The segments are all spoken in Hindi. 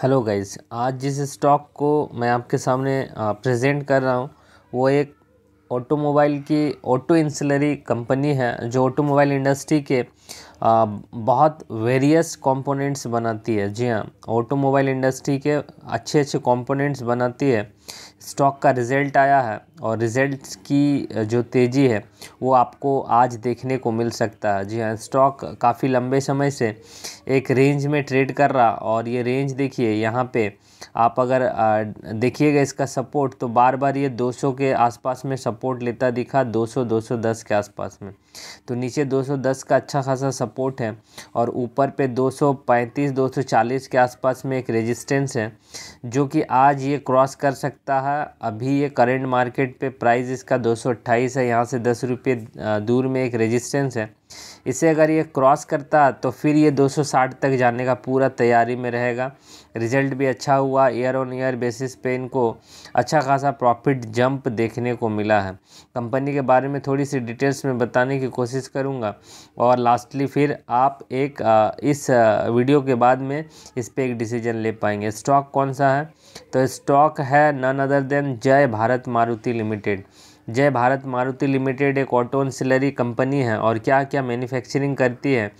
हेलो गाइस आज जिस स्टॉक को मैं आपके सामने प्रेजेंट कर रहा हूँ वो एक ऑटोमोबाइल की ऑटो इंसलरी कंपनी है जो ऑटोमोबाइल इंडस्ट्री के बहुत वेरियस कंपोनेंट्स बनाती है जी हाँ ऑटोमोबाइल इंडस्ट्री के अच्छे अच्छे कंपोनेंट्स बनाती है स्टॉक का रिज़ल्ट आया है और रिज़ल्ट की जो तेज़ी है वो आपको आज देखने को मिल सकता है जी हाँ स्टॉक काफ़ी लंबे समय से एक रेंज में ट्रेड कर रहा और ये रेंज देखिए यहाँ पे आप अगर देखिएगा इसका सपोर्ट तो बार बार ये 200 के आसपास में सपोर्ट लेता दिखा 200 210 के आसपास में तो नीचे 210 का अच्छा खासा सपोर्ट है और ऊपर पे 235 240 के आसपास में एक रेजिस्टेंस है जो कि आज ये क्रॉस कर सकता है अभी ये करेंट मार्केट पे प्राइस इसका दो है यहाँ से दस रुपये दूर में एक रजिस्टेंस है इसे अगर ये क्रॉस करता तो फिर ये 260 तक जाने का पूरा तैयारी में रहेगा रिजल्ट भी अच्छा हुआ ईयर ऑन ईयर बेसिस पे इनको अच्छा खासा प्रॉफिट जंप देखने को मिला है कंपनी के बारे में थोड़ी सी डिटेल्स में बताने की कोशिश करूँगा और लास्टली फिर आप एक इस वीडियो के बाद में इस पर एक डिसीजन ले पाएंगे स्टॉक कौन सा है तो स्टॉक है नन अदर देन जय भारत मारुति लिमिटेड जय भारत मारुति लिमिटेड एक ऑटो अनसिलरी कंपनी है और क्या क्या मैन्युफैक्चरिंग करती है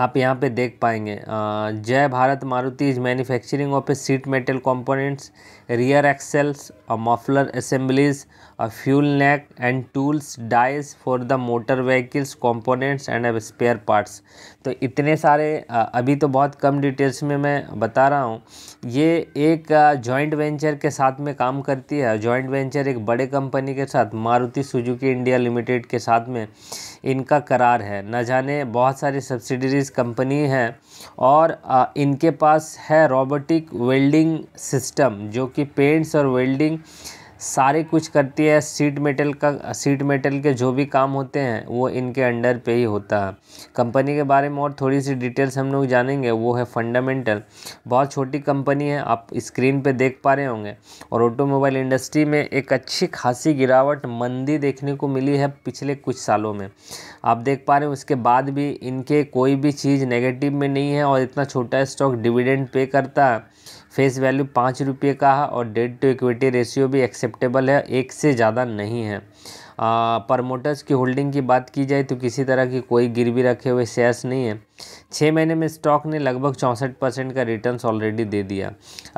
आप यहाँ पे देख पाएंगे Jai Bharat Maruti is manufacturing of a sheet metal components rear axles और मफलर असेंबलीज और fuel neck and tools dies for the motor vehicles components and spare parts तो इतने सारे अभी तो बहुत कम डिटेल्स में मैं बता रहा हूँ ये एक जॉइंट वेंचर के साथ में काम करती है जॉइंट वेंचर एक बड़े कंपनी के साथ मारुति सुजुकी इंडिया लिमिटेड के साथ में इनका करार है न जाने बहुत सारी सब्सिडरीज कंपनी हैं और इनके पास है रोबोटिक वेल्डिंग सिस्टम जो कि पेंट्स और वेल्डिंग सारे कुछ करती है सीट मेटल का सीट मेटल के जो भी काम होते हैं वो इनके अंडर पे ही होता है कंपनी के बारे में और थोड़ी सी डिटेल्स हम लोग जानेंगे वो है फंडामेंटल बहुत छोटी कंपनी है आप स्क्रीन पे देख पा रहे होंगे और ऑटोमोबाइल इंडस्ट्री में एक अच्छी खासी गिरावट मंदी देखने को मिली है पिछले कुछ सालों में आप देख पा रहे हैं उसके बाद भी इनके कोई भी चीज़ नेगेटिव में नहीं है और इतना छोटा स्टॉक डिविडेंड पे करता है फेस वैल्यू पाँच रुपये का है और डेट टू इक्विटी रेशियो भी एक्सेप्ट एक्सेप्टेबल है एक से ज़्यादा नहीं है प्रमोटर्स की होल्डिंग की बात की जाए तो किसी तरह की कोई गिरवी रखे हुए शेयर्स नहीं है छः महीने में स्टॉक ने लगभग चौंसठ परसेंट का रिटर्न ऑलरेडी दे दिया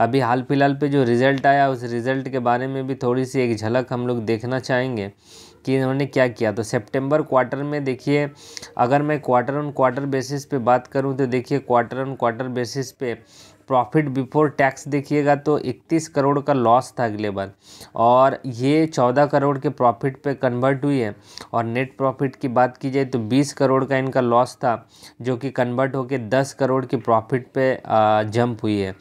अभी हाल फिलहाल पे जो रिज़ल्ट आया उस रिज़ल्ट के बारे में भी थोड़ी सी एक झलक हम लोग देखना चाहेंगे कि इन्होंने क्या किया तो सितंबर क्वार्टर में देखिए अगर मैं क्वार्टर ऑन क्वार्टर बेसिस पे बात करूं तो देखिए क्वार्टर ऑन क्वार्टर बेसिस पे प्रॉफिट बिफोर टैक्स देखिएगा तो 31 करोड़ का लॉस था अगले बार और ये 14 करोड़ के प्रॉफिट पे कन्वर्ट हुई है और नेट प्रॉफिट की बात की जाए तो 20 करोड़ का इनका लॉस था जो कि कन्वर्ट होकर 10 करोड़ की प्रॉफिट पे जंप हुई है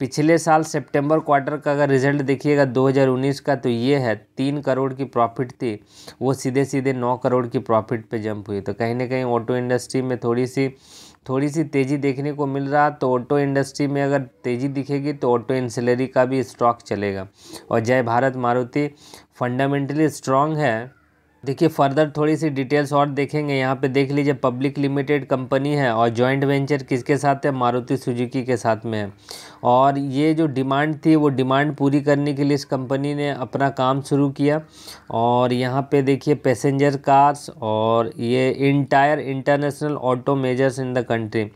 पिछले साल सितंबर क्वार्टर का अगर रिजल्ट देखिएगा 2019 का तो ये है तीन करोड़ की प्रॉफिट थी वो सीधे सीधे नौ करोड़ की प्रॉफिट पे जंप हुई तो कहीं ना कहीं ऑटो इंडस्ट्री में थोड़ी सी थोड़ी सी तेज़ी देखने को मिल रहा तो ऑटो इंडस्ट्री में अगर तेज़ी दिखेगी तो ऑटो इंसिलरी का भी स्टॉक चलेगा और जय भारत मारुति फंडामेंटली स्ट्रांग है देखिए फर्दर थोड़ी सी डिटेल्स और देखेंगे यहाँ पे देख लीजिए पब्लिक लिमिटेड कंपनी है और जॉइंट वेंचर किसके साथ है मारुति सुजुकी के साथ में है और ये जो डिमांड थी वो डिमांड पूरी करने के लिए इस कंपनी ने अपना काम शुरू किया और यहाँ पे देखिए पैसेंजर कार्स और ये entire international auto majors in the country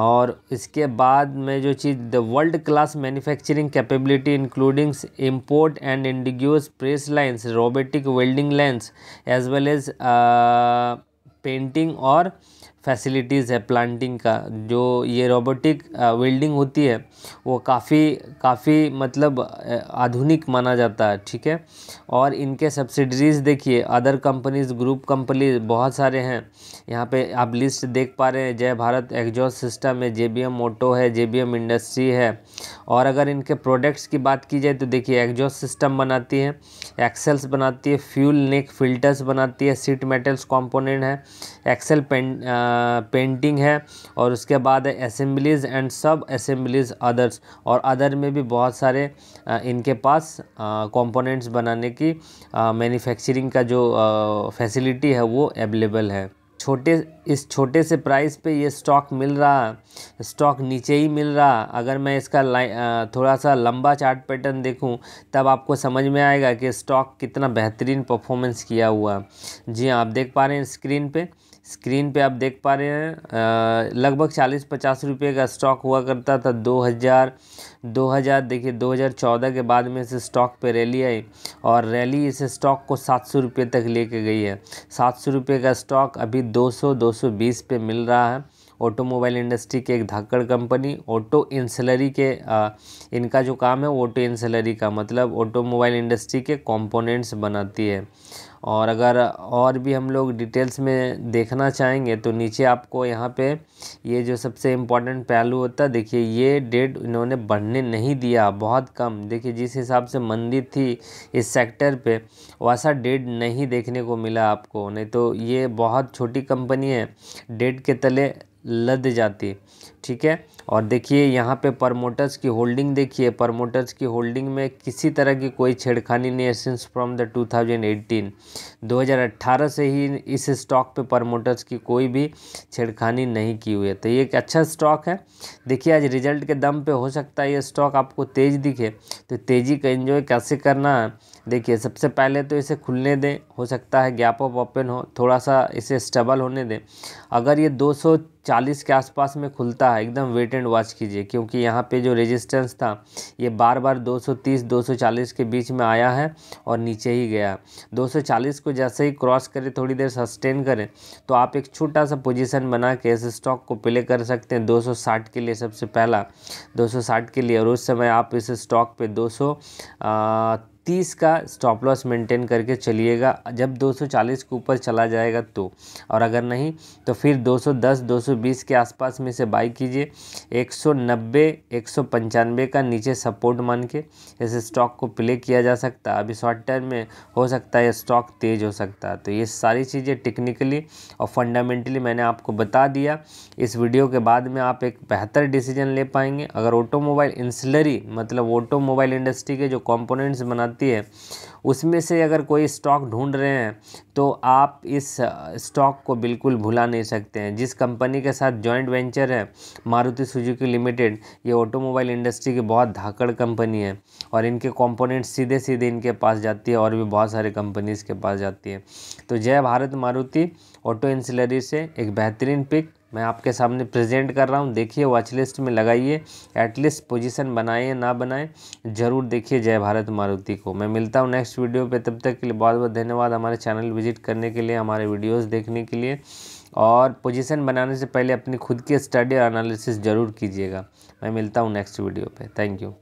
और इसके बाद में जो चीज़ the world class manufacturing capability including import and indigenous press lines robotic welding lines as well as painting और फैसिलिटीज़ है प्लांटिंग का जो ये रोबोटिक वेल्डिंग uh, होती है वो काफ़ी काफ़ी मतलब uh, आधुनिक माना जाता है ठीक है और इनके सब्सिडरीज़ देखिए अदर कंपनीज़ ग्रुप कंपनीज बहुत सारे हैं यहाँ पे आप लिस्ट देख पा रहे हैं जय भारत एग्जॉस्ट सिस्टम है जे बी एम मोटो है जे बी एम इंडस्ट्री है और अगर इनके प्रोडक्ट्स की बात की जाए तो देखिए एग्जॉस्ट सिस्टम बनाती है एक्सेल्स बनाती है फ्यूल नेक फिल्टर्स बनाती है सीट मेटल्स कॉम्पोनेंट है एक्सेल पें, पेंटिंग है और उसके बाद है assemblies and sub assemblies others और अदर में भी बहुत सारे आ, uh, इनके पास कंपोनेंट्स uh, बनाने की मैन्युफैक्चरिंग uh, का जो फैसिलिटी है वो अवेलेबल है छोटे इस छोटे से प्राइस पे ये स्टॉक मिल रहा स्टॉक नीचे ही मिल रहा अगर मैं इसका थोड़ा सा लंबा चार्ट पैटर्न देखूं तब आपको समझ में आएगा कि स्टॉक कितना बेहतरीन परफॉर्मेंस किया हुआ जी हाँ, आप देख पा रहे हैं स्क्रीन पे स्क्रीन पे आप देख पा रहे हैं लगभग चालीस पचास रुपये का स्टॉक हुआ करता था दो हज़ार दो हज़ार देखिए दो हज़ार चौदह के बाद में इस स्टॉक पे रैली आई और रैली इस स्टॉक को सात सौ रुपये तक लेके गई है सात सौ रुपये का स्टॉक अभी दो सौ दो सौ बीस पे मिल रहा है ऑटोमोबाइल इंडस्ट्री के एक धाकड़ कंपनी ऑटो इंसलरी के आ, इनका जो काम है ऑटो इंसलरी का मतलब ऑटोमोबाइल इंडस्ट्री के कंपोनेंट्स बनाती है और अगर और भी हम लोग डिटेल्स में देखना चाहेंगे तो नीचे आपको यहाँ पे ये जो सबसे इम्पोर्टेंट पहलू होता है देखिए ये डेट इन्होंने बढ़ने नहीं दिया बहुत कम देखिए जिस हिसाब से मंदी थी इस सेक्टर पे वैसा डेट नहीं देखने को मिला आपको नहीं तो ये बहुत छोटी कंपनी है डेट के तले लद जाती ठीक है और देखिए यहाँ पे प्रमोटर्स की होल्डिंग देखिए प्रमोटर्स की होल्डिंग में किसी तरह की कोई छेड़खानी नहीं है सिंस फ्रॉम द 2018 2018 से ही इस स्टॉक पे प्रमोटर्स की कोई भी छेड़खानी नहीं की हुई है तो ये एक अच्छा स्टॉक है देखिए आज रिजल्ट के दम पे हो सकता है ये स्टॉक आपको तेज़ दिखे तो तेज़ी का इन्जॉय कैसे करना है देखिए सबसे पहले तो इसे खुलने दें हो सकता है गैप ऑफ ओपन हो थोड़ा सा इसे स्टबल होने दें अगर ये 240 के आसपास में खुलता है एकदम वेट एंड वॉच कीजिए क्योंकि यहाँ पे जो रेजिस्टेंस था ये बार बार 230 240 के बीच में आया है और नीचे ही गया 240 को जैसे ही क्रॉस करें थोड़ी देर सस्टेन करें तो आप एक छोटा सा पोजीशन बना के इस स्टॉक को प्ले कर सकते हैं 260 के लिए सबसे पहला 260 के लिए और उस समय आप इस स्टॉक पे दो तीस का स्टॉप लॉस मेंटेन करके चलिएगा जब 240 के ऊपर चला जाएगा तो और अगर नहीं तो फिर 210 220 के आसपास में से बाई कीजिए 190 195 का नीचे सपोर्ट मान के इस स्टॉक को प्ले किया जा सकता है अभी शॉर्ट टर्म में हो सकता है स्टॉक तेज़ हो सकता है तो ये सारी चीज़ें टेक्निकली और फंडामेंटली मैंने आपको बता दिया इस वीडियो के बाद में आप एक बेहतर डिसीजन ले पाएंगे अगर ऑटोमोबाइल इंसलरी मतलब ऑटोमोबाइल इंडस्ट्री के जो कॉम्पोनेंट्स बनाते बनती है उसमें से अगर कोई स्टॉक ढूंढ रहे हैं तो आप इस स्टॉक को बिल्कुल भुला नहीं सकते हैं जिस कंपनी के साथ जॉइंट वेंचर है मारुति सुजुकी लिमिटेड ये ऑटोमोबाइल इंडस्ट्री की बहुत धाकड़ कंपनी है और इनके कंपोनेंट सीधे सीधे इनके पास जाती है और भी बहुत सारे कंपनीज़ के पास जाती है तो जय भारत मारुति ऑटो इंसिलरी से एक बेहतरीन पिक मैं आपके सामने प्रेजेंट कर रहा हूँ देखिए वॉच लिस्ट में लगाइए एटलीस्ट पोजीशन बनाए ना बनाए ज़रूर देखिए जय भारत मारुति को मैं मिलता हूँ नेक्स्ट वीडियो पे तब तक के लिए बहुत बहुत धन्यवाद हमारे चैनल विजिट करने के लिए हमारे वीडियोस देखने के लिए और पोजीशन बनाने से पहले अपनी खुद की स्टडी और एनालिसिस ज़रूर कीजिएगा मैं मिलता हूँ नेक्स्ट वीडियो पर थैंक यू